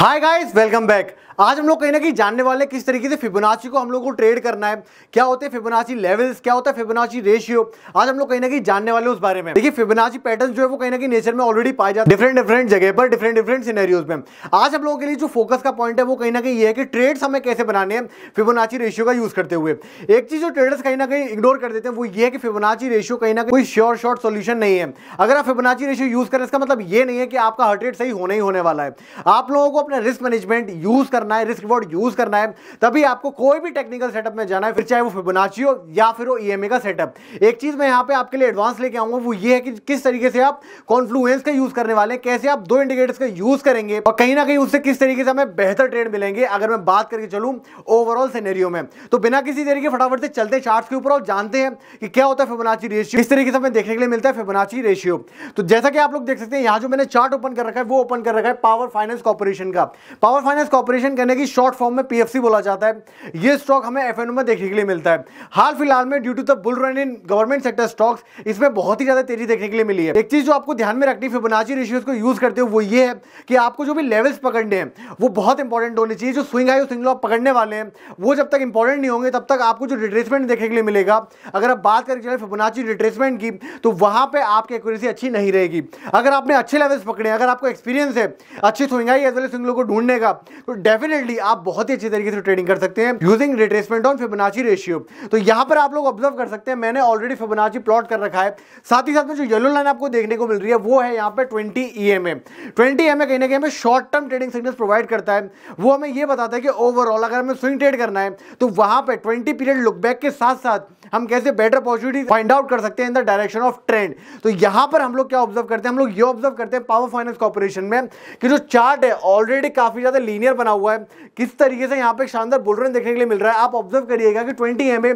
Hi guys, welcome back. आज हम लोग कहीं ना कहीं जानने वाले किस तरीके से फिबोनाची को हम लोग को ट्रेड करना है क्या होते हैं फिबोनाची लेवल्स क्या होता है फिबोनाची रेशियो आज हम लोग कहीं ना कहीं जानने वाले उस बारे में देखिए फिबोनाची पैटर्न जो है वो कहीं ना कहीं नेचर में ऑलरेडी पाए जाते हैं डिफरेंट डिफरेंट जगह पर डिफरेंट डिफरेंट सीनेरियोज में आज हम लोगों के लिए जो फोकस का पॉइंट है वो कहीं ना कहीं ये है कि ट्रेड्स हमें कैसे बनाने हैं फिबोनाची रेशियो का यूज करते हुए एक चीज जो ट्रेडर्स कहीं ना कहीं इग्नोर कर देते हैं वो ये है कि फिबोनाची रेशियो कहीं ना कहीं श्योर शॉर्ट सोल्यूशन नहीं है अगर आप फिबोनाची रेशियो यूज करें इसका मतलब ये नहीं है कि आपका हर्ट रेट सही होना ही होने वाला है आप लोगों को अपना रिस्क मैनेजमेंट यूज करना करना है रिस्क रिवॉर्ड यूज करना है तभी आपको कोई भी टेक्निकल सेटअप में जाना है फिर चाहे वो फिबोनाची हो या फिर वो ई e का सेटअप एक चीज मैं यहाँ पे आपके लिए एडवांस लेके आऊंगा वो ये है कि किस तरीके से आप कॉन्फ्लुएंस का यूज करने वाले कैसे आप दो इंडिकेटर्स का यूज करेंगे और कहीं ना कहीं उससे किस तरीके से हमें बेहतर ट्रेड मिलेंगे अगर मैं बात करके चलूँ ओवरऑल सिनेरियो में तो बिना किसी तरीके फटाफट से चलते चार्ट के ऊपर और जानते हैं कि क्या होता है फिबोनाची रेशियो किस तरीके से हमें देखने के लिए मिलता है फिबोनाची रेशियो तो जैसा कि आप लोग देख सकते हैं यहाँ जो मैंने चार्ट ओपन कर रखा है वो ओपन कर रखा है पावर फाइनेंस कॉर्पोरेशन का पावर फाइनेंस कॉर्पोरेशन कहने की शॉर्ट फॉर्म में पीएफसी बोला जाता है ये स्टॉक हमें एफ में देखने के लिए मिलता है हाल फिलहाल में due to the bull run in government sector stocks इसमें बहुत ही ज्यादा तेजी देखने के लिए मिली है एक चीज जो आपको ध्यान में रखनी फिबोनाची रेशियोज को यूज करते हो वो ये है कि आपको जो भी लेवल्स पकड़ने हैं वो बहुत इंपॉर्टेंट होने चाहिए जो स्विंग आई स्विंग लो पकड़ने वाले हैं वो जब तक इंपॉर्टेंट नहीं होंगे तब तक आपको जो रिट्रेसमेंट देखने के लिए मिलेगा अगर आप बात करें चले फिबोनाची रिट्रेसमेंट की तो वहां पर आपकी एक्यूरेसी अच्छी नहीं रहेगी अगर आपने अच्छे लेवल्स पकड़े अगर आपको एक्सपीरियंस है अच्छी swing high as well swing को ढूंढने का तो डेफिनेट डेफिनेटली आप बहुत ही अच्छे तरीके से ट्रेडिंग कर सकते हैं using retracement on Fibonacci ratio तो यहां पर आप लोग ऑब्जर्व कर सकते हैं मैंने ऑलरेडी फिबोनाची प्लॉट कर रखा है साथ ही साथ में जो येलो लाइन आपको देखने को मिल रही है वो है यहाँ पर twenty E M A twenty E M A कहीं ना कहीं हमें short term trading signal provide करता है वो हमें यह बताता है कि ओवरऑल अगर हमें स्विंग ट्रेड करना है तो वहाँ पर ट्वेंटी पीरियड लुकबैक के साथ साथ हम कैसे बेटर अपॉर्चुनिटी फाइंड आउट कर सकते हैं in the direction of trend तो यहाँ पर हम लोग क्या ऑब्जर्व करते हैं हम लोग ये ऑब्जर्व करते हैं पावर फाइनेंस कॉर्पोरेशन में कि जो चार्ट है ऑलरेडी काफी ज्यादा लीनियर बना हुआ हुआ है किस तरीके से यहाँ पे शानदार बुल रन देखने के लिए मिल रहा है आप ऑब्जर्व करिएगा कि ट्वेंटी एम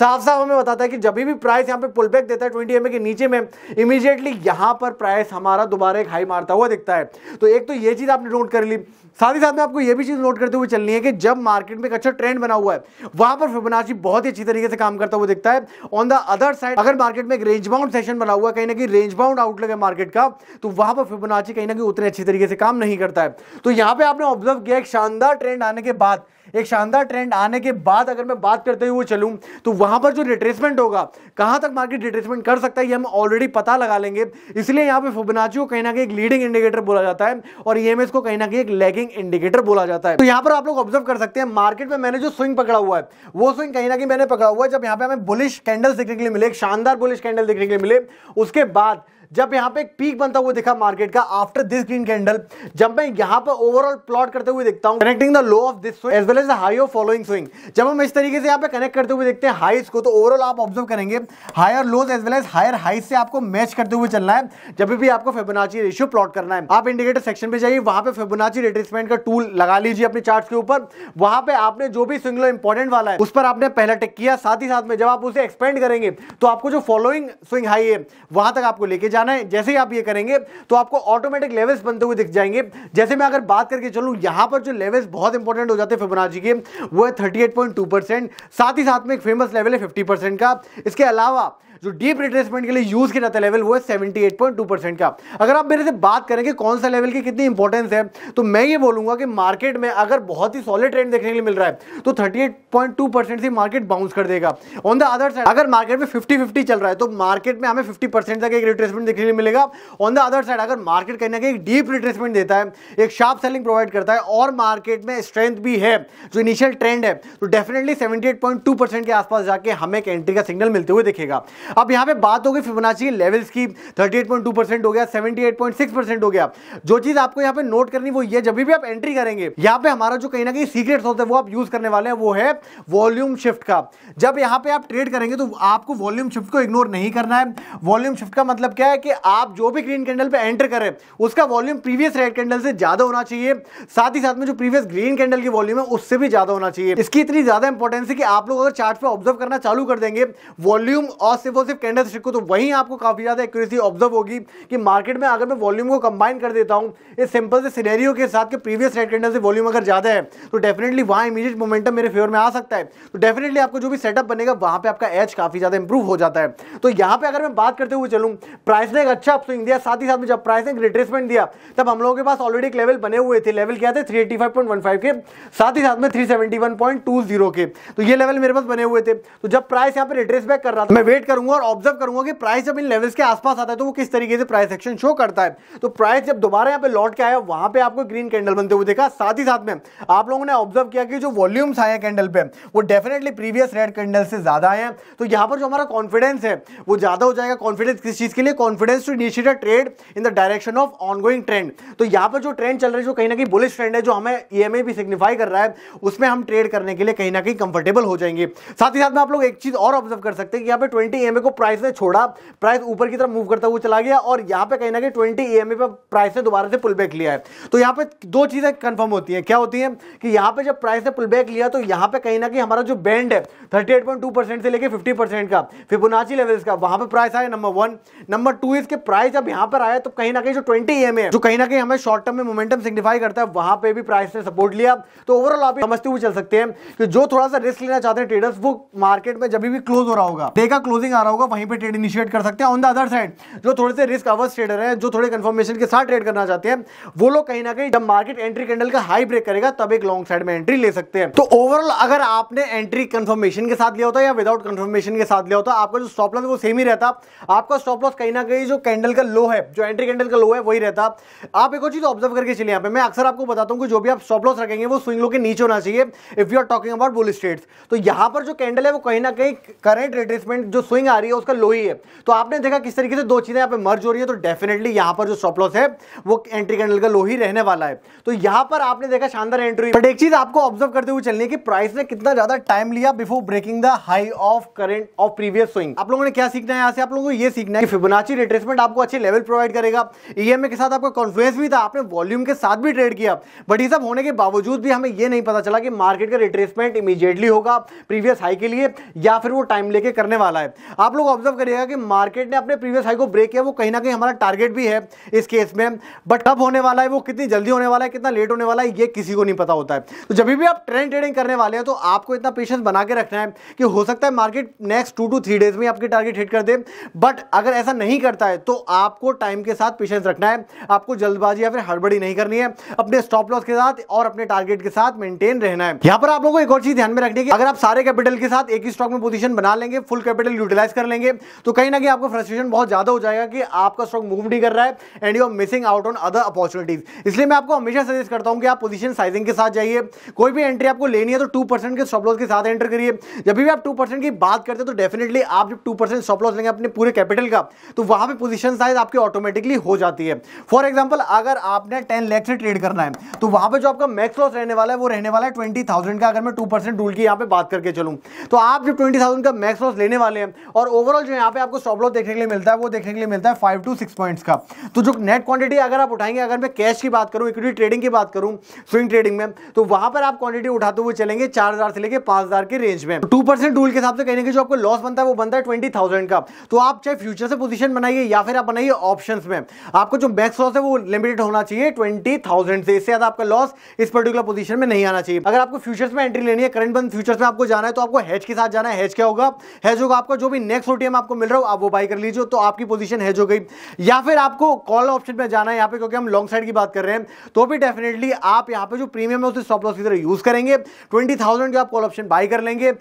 साफ साफ हमें बताता है कि जब भी प्राइस यहाँ पे पुल बैक देता है ट्वेंटी एम के नीचे में इमीजिएटली यहाँ पर प्राइस हमारा दोबारा एक हाई मारता हुआ दिखता है तो एक तो ये चीज़ आपने नोट कर ली साथ ही साथ में आपको यह भी चीज़ नोट करते हुए चलनी है कि जब मार्केट में एक अच्छा ट्रेंड बना हुआ है वहाँ पर फिबोनाची बहुत ही अच्छी तरीके से काम करता हुआ दिखता है ऑन द अदर साइड अगर मार्केट में एक रेंज बाउंड सेशन बना हुआ है कहीं ना कहीं रेंज बाउंड आउट लगे मार्केट का तो वहाँ पर फिबोनाची कहीं ना कहीं उतने अच्छी तरीके से काम नहीं करता है तो यहाँ पर आपने ऑब्जर्व किया एक शानदार शानदार ट्रेंड आने के बाद एक शानदार ट्रेंड आने के बाद अगर मैं बात करते हुए चलूं तो वहां पर जो रिट्रेसमेंट होगा कहां तक मार्केट रिट्रेसमेंट कर सकता है ये हम ऑलरेडी पता लगा लेंगे इसलिए यहां पे फिबोनाची को कहीं ना कहीं एक लीडिंग इंडिकेटर बोला जाता है और ई e को कहीं ना कहीं एक लैगिंग इंडिकेटर बोला जाता है तो यहां पर आप लोग ऑब्जर्व कर सकते हैं मार्केट में मैंने जो स्विंग पकड़ा हुआ है वो स्विंग कहीं ना कहीं मैंने पकड़ा हुआ है जब यहाँ पे हमें बुलिश कैंडल देखने के लिए मिले एक शानदार बुलिश कैंडल देखने के लिए मिले उसके बाद जब यहां पे एक पीक बनता हुआ दिखा मार्केट का आफ्टर दिस ग्रीन कैंडल जब मैं यहां पर ओवरऑल प्लॉट करते हुए देखता हूं connecting the low of this swing as well as high of following swing जब हम इस तरीके से यहां पे कनेक्ट करते हुए देखते हैं हाइस को तो ओवरऑल आप ऑब्जर्व करेंगे higher lows as well as higher highs से आपको मैच करते हुए चलना है जब भी आपको फेबोनाची रेशियो प्लॉट करना है आप इंडिकेटर सेक्शन पे जाइए वहां पे फेबोनाची रिट्रेसमेंट का टूल लगा लीजिए अपने चार्ट के ऊपर वहां पे आपने जो भी स्विंग लो इंपॉर्टेंट वाला है उस पर आपने पहला टिक किया साथ ही साथ में जब आप उसे एक्सपेंड करेंगे तो आपको जो फॉलोइंग स्विंग हाई है वहां तक आपको लेके जाना जैसे ही आप ये करेंगे तो आपको ऑटोमेटिक लेवल्स बनते हुए दिख जाएंगे जैसे मैं अगर बात करके चलूँ यहाँ पर जो लेवल्स बहुत इंपॉर्टेंट हो जाते हैं फिबोनाची के वो है थर्टी साथ ही साथ में एक फेमस लेवल है फिफ्टी का इसके अलावा जो डीप रिट्रेसमेंट के लिए यूज किया जाता है लेवल वो है seventy eight point two percent का अगर आप मेरे से बात करें कि कौन सा लेवल की कितनी इंपॉर्टेंस है तो मैं ये बोलूंगा कि मार्केट में अगर बहुत ही सॉलिड ट्रेंड देखने के लिए मिल रहा है तो thirty eight point two percent से मार्केट बाउंस कर देगा ऑन द अदर साइड अगर मार्केट में फिफ्टी फिफ्टी चल रहा है तो मार्केट में हमें फिफ्टी परसेंट तक एक रिट्रेसमेंट देखने के लिए मिलेगा ऑन द अदर साइड अगर मार्केट कहीं ना एक डीप रिट्रेसमेंट देता है एक शार्प सेलिंग प्रोवाइड करता है और मार्केट में स्ट्रेंथ भी है जो इनिशियल ट्रेंड है तो definitely seventy eight point two percent के आसपास जाके हमें एक एंट्री का सिग्नल मिलते हुए दिखेगा अब यहाँ पे बात हो गई फिबोनाची के लेवल्स की 38.2 परसेंट हो गया 78.6 परसेंट हो गया जो चीज आपको यहाँ पे नोट करनी वो ये जब भी आप एंट्री करेंगे यहाँ पे हमारा जो कहीं ना कहीं सीक्रेट होता है वो आप यूज करने वाले हैं वो है वॉल्यूम शिफ्ट का जब यहाँ पे आप ट्रेड करेंगे तो आपको वॉल्यूम शिफ्ट को इग्नोर नहीं करना है वॉल्यूम शिफ्ट का मतलब क्या है कि आप जो भी ग्रीन कैंडल पे एंटर करें उसका वॉल्यूम प्रीवियस रेड कैंडल से ज्यादा होना चाहिए साथ ही साथ में जो प्रीवियस ग्रीन कैंडल की वॉल्यूम है उससे भी ज्यादा होना चाहिए इसकी इतनी ज्यादा इंपॉर्टेंस है कि आप लोग अगर चार्ट पे ऑब्जर्व करना चालू कर देंगे वॉल्यूम और सिर्फ तो सिर्फ कैंडल स्टिक को तो वहीं आपको काफ़ी ज़्यादा एक्यूरेसी ऑब्जर्व होगी कि मार्केट में अगर मैं वॉल्यूम को कंबाइन कर देता हूं इस सिंपल से सिनेरियो के साथ के प्रीवियस रेड कैंडल से वॉल्यूम अगर ज़्यादा है तो डेफिनेटली वहां इमीडिएट मोमेंटम मेरे फेवर में आ सकता है तो डेफिनेटली आपको जो भी सेटअप बनेगा वहां पर आपका एच काफ़ी ज़्यादा इंप्रूव हो जाता है तो यहां पर अगर मैं बात करते हुए चलूँ प्राइस ने एक अच्छा अपस्विंग दिया साथ ही साथ में जब प्राइस ने रिट्रेसमेंट दिया तब हम लोगों के पास ऑलरेडी एक लेवल बने हुए थे लेवल क्या थे 385.15 के साथ ही साथ में 371.20 के तो ये लेवल मेरे पास बने हुए थे तो जब प्राइस यहाँ पर रिट्रेस बैक कर रहा था मैं वेट करूंगा करूंगा और ऑब्जर्व करूंगा कि प्राइस जब इन लेवल्स के आसपास आता है तो वो किस तरीके से प्राइस एक्शन शो करता है तो प्राइस जब दोबारा यहाँ पे लौट के आया वहां पे आपको ग्रीन कैंडल बनते हुए देखा साथ ही साथ में आप लोगों ने ऑब्जर्व किया कि जो वॉल्यूम्स आए कैंडल पे वो डेफिनेटली प्रीवियस रेड कैंडल से ज्यादा आए हैं तो यहाँ पर जो हमारा कॉन्फिडेंस है वो ज्यादा हो जाएगा कॉन्फिडेंस किस चीज के लिए confidence to initiate a trade in the direction of ongoing trend तो यहाँ पर जो ट्रेंड चल रहा है जो कहीं ना कहीं बुलिश ट्रेंड है जो हमें ई e भी सिग्निफाई कर रहा है उसमें हम ट्रेड करने के लिए कहीं ना कहीं कंफर्टेबल हो जाएंगे साथ ही साथ में आप लोग एक चीज और ऑब्जर्व कर सकते हैं कि यहाँ पे ट्वेंटी मेरे को प्राइस ने छोड़ा प्राइस ऊपर की तरफ मूव करता हुआ चला गया और यहाँ पे कहीं ना कहीं ट्वेंटी ई एम पर प्राइस ने दोबारा से पुल बैक लिया है तो यहाँ पे दो चीज़ें कन्फर्म होती हैं क्या होती हैं कि यहाँ पे जब प्राइस ने पुल बैक लिया तो यहाँ पे कहीं ना कहीं हमारा जो बैंड है थर्टी से लेकर फिफ्टी का फिबोनाची लेवल्स का वहाँ पर प्राइस आया नंबर वन नंबर टू इसके प्राइस जब यहाँ पर आया तो कहीं ना कहीं जो ट्वेंटी ई है जो कहीं ना कहीं हमें शॉर्ट टर्म में मोमेंटम सिग्निफाई करता है वहाँ पर भी प्राइस ने सपोर्ट लिया तो ओवरऑल आप समझते हुए चल सकते हैं कि जो थोड़ा सा रिस्क लेना चाहते हैं ट्रेडर्स वो मार्केट में जब भी क्लोज हो रहा होगा देखा क्लोजिंग आ रहा रहा होगा वहीं पे ट्रेड इनिशिएट कर सकते हैं ऑन द अदर साइड जो थोड़े से रिस्क अवर्स ट्रेडर हैं जो थोड़े कंफर्मेशन के साथ ट्रेड करना चाहते हैं वो लोग कहीं ना कहीं जब मार्केट एंट्री कैंडल का हाई ब्रेक करेगा तब एक लॉन्ग साइड में एंट्री ले सकते हैं तो ओवरऑल अगर आपने एंट्री कंफर्मेशन के साथ लिया होता या विदाउट कंफर्मेशन के साथ लिया होता आपका जो स्टॉप लॉस वो सेम ही रहता आपका स्टॉप लॉस कहीं ना कहीं जो कैंडल का लो है जो एंट्री कैंडल का लो है वही रहता आप एक और चीज ऑब्जर्व करके चले यहाँ पे मैं अक्सर आपको बताता हूँ कि जो भी आप स्टॉप लॉस रखेंगे वो स्विंग लो के नीचे होना चाहिए if you are talking about bull states तो यहाँ पर जो कैंडल है वो कहीं ना कहीं करेंट रिट्रेसमेंट जो स्विंग आ आ रही है उसका लो ही है तो आपने देखा किस तरीके से दो चीज़ें यहाँ पे मर्ज हो रही है तो डेफिनेटली यहाँ पर जो स्टॉप लॉस है वो एंट्री कैंडल का लो ही रहने वाला है तो यहाँ पर आपने देखा शानदार एंट्री बट एक चीज़ आपको ऑब्जर्व करते हुए चलनी है कि प्राइस ने कितना ज़्यादा टाइम लिया before breaking the high of current of previous swing आप लोगों ने क्या सीखना है यहाँ से आप लोगों को ये सीखना है कि फिबोनाची रिट्रेसमेंट आपको अच्छे लेवल प्रोवाइड करेगा ईएमए के साथ आपका कॉन्फिडेंस भी था आपने वॉल्यूम के साथ भी ट्रेड किया बट ये सब होने के बावजूद भी हमें ये नहीं पता चला कि मार्केट का रिट्रेसमेंट इमीडिएटली होगा प्रीवियस हाई के लिए या फिर वो टाइम लेके करने वाला है आप लोग ऑब्जर्व करिएगा कि मार्केट ने अपने प्रीवियस हाई को ब्रेक किया वो कहीं ना कहीं हमारा टारगेट भी है इस केस में बट कब होने वाला है वो कितनी जल्दी होने वाला है कितना लेट होने वाला है ये किसी को नहीं पता होता है तो जब भी आप ट्रेंड ट्रेडिंग करने वाले हैं तो आपको इतना पेशेंस बना के रखना है कि हो सकता है market next two two three days में आपकी टारगेट हिट कर दे बट अगर ऐसा नहीं करता है तो आपको टाइम के साथ पेशेंस रखना है आपको जल्दबाजी या फिर हड़बड़ी नहीं करनी है अपने स्टॉप लॉस के साथ और अपने टारगेट के साथ मेंटेन रहना है यहां पर आप लोगों को एक और चीज ध्यान में रखनी है अगर आप सारे कैपिटल के साथ एक ही स्टॉक में पोजिशन बना लेंगे फुल कैपिटल यूटिलाइज कर लेंगे तो कहीं ना कहीं आपको फ्रस्ट्रेशन बहुत ज़्यादा हो जाएगा कि आपका स्टॉक मूव नहीं कर रहा है and you are missing out on other opportunities इसलिए मैं आपको हमेशा सजेस्ट करता हूं कि आप पोजिशन साइजिंग के साथ जाइए कोई भी एंट्री आपको लेनी है तो टू के स्टॉप लॉस के साथ एंटर करिए जब भी आप टू की बात करते हैं तो डेफिनेटली आप जब टू परसेंट स्टॉप लॉस लेंगे अपने पूरे कैपिटल का तो वहां पर पोजिशन साइज आपकी ऑटोमेटिकली हो जाती है फॉर एग्जाम्पल अगर आपने टेन लैख से ट्रेड करना है तो वहां पर जो आपका मैक्स लॉस रहने वाला है वो रहने वाला है ट्वेंटी का अगर मैं टू परसेंट रूल की यहाँ पे बात करके चलूँ तो आप जब ट्वेंटी थाउजेंड का मैक्स लॉस लेने वाले हैं और ओवरऑल जो यहाँ पे आपको स्टॉप लॉस देखने के लिए मिलता है वो देखने के लिए मिलता है फाइव टू सिक्स पॉइंट्स का तो जो नेट क्वांटिटी अगर आप उठाएंगे अगर मैं कैश की बात करूँ इक्विटी ट्रेडिंग की बात करूँ स्विंग ट्रेडिंग में तो वहाँ पर आप क्वांटिटी उठाते हुए चलेंगे चार से लेकर पाँच के रेंज में टू परसेंट रूल के हिसाब से कहीं ना जो आपको लॉस बनता है वो बनता है ट्वेंटी का तो आप चाहे फ्यूचर से पोजिशन बनाइए या फिर आप बनाइए ऑप्शन में आपको जो मैक्स लॉस है वो लिमिटेड होना चाहिए ट्वेंटी से इससे ज्यादा आपका लॉस इस पर्टिकुलर पोजिशन में नहीं आना चाहिए अगर आपको फ्यूचर्स में एंट्री लेनी है करंट बंद फ्यूचर्स में आपको जाना है तो आपको हेज के साथ जाना है हेज क्या होगा हेज होगा आपका जो भी नेक्स्ट ओटीएम आपको मिल रहा हो आप वो बाई कर लीजिए तो आपकी पोजीशन हैज हो गई या फिर आपको कॉल ऑप्शन में जाना है यहाँ पे क्योंकि हम लॉन्ग साइड की बात कर रहे हैं तो भी डेफिनेटली आप यहाँ पे जो प्रीमियम है उसे स्टॉप लॉस की तरह यूज करेंगे ट्वेंटी थाउजेंड आप कॉल ऑप्शन बाई कर लेंगे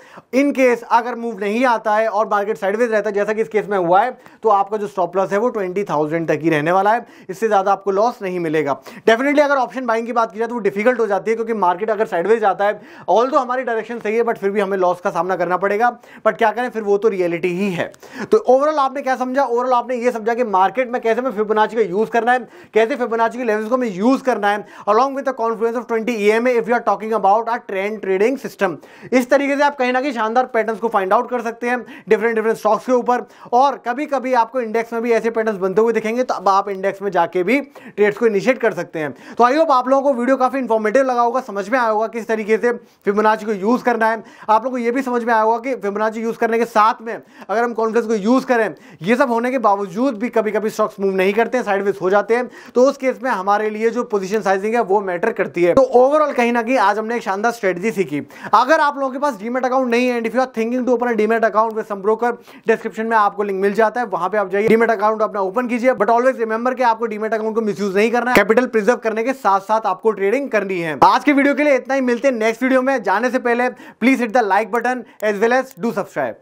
इन केस अगर मूव नहीं आता है और मार्केट साइडवेज रहता है जैसा कि इस केस में हुआ है तो आपका जो स्टॉप लॉस है वो ट्वेंटी थाउजेंड तक ही रहने वाला है इससे ज्यादा आपको लॉस नहीं मिलेगा डेफिनेटली अगर ऑप्शन बाइंग की बात की जाए तो वो डिफिकल्ट हो जाती है क्योंकि मार्केट अगर साइडवेज जाता है ऑल हमारी डायरेक्शन सही है बट फिर भी हमें लॉस का सामना करना पड़ेगा बट क्या करें फिर वो तो रियलिटी ही है तो ओवरऑल आपने क्या समझा ओवरऑल आपने ये समझा कि मार्केट में कैसे मैं फिबोनाची का यूज़ करना है कैसे फिबोनाची के लेवल्स को मैं यूज़ करना है along with the confluence of twenty E M if you are talking about a trend trading system इस तरीके से आप कहीं ना कहीं शानदार पैटर्न्स को फाइंड आउट कर सकते हैं डिफरेंट डिफरेंट स्टॉक्स के ऊपर और कभी कभी आपको इंडेक्स में भी ऐसे पैटर्न बनते हुए दिखेंगे तो अब आप इंडेक्स में जाके भी ट्रेड्स को इनिशिएट कर सकते हैं तो आई होप आप लोगों को वीडियो काफ़ी इंफॉर्मेटिव लगा होगा समझ में आया होगा किस तरीके से फिबोनाची को यूज़ करना है आप लोगों को यह भी समझ में आया होगा कि फिबोनाची यूज़ करने के साथ में अगर हम कॉन्फ्रेंस को यूज़ करें ये सब होने के बावजूद भी कभी कभी स्टॉक्स मूव नहीं करते हैं साइडवेज हो जाते हैं तो उस केस में हमारे लिए जो पोजिशन साइजिंग है वो मैटर करती है तो ओवरऑल कहीं ना कहीं आज हमने एक शानदार स्ट्रेटजी सीखी अगर आप लोगों के पास डीमेट अकाउंट नहीं है and if you are thinking to open demat account with some broker description में आपको लिंक मिल जाता है वहां पे आप जाइए डीमेट अकाउंट अपना ओपन कीजिए बट ऑलवेज रिमेंबर के आपको डीमेट अकाउंट को मिस नहीं करना है कैपिटल प्रिजर्व करने के साथ साथ आपको ट्रेडिंग करनी है आज के वीडियो के लिए इतना ही मिलते हैं नेक्स्ट वीडियो में जाने से पहले please hit the like button as well as do subscribe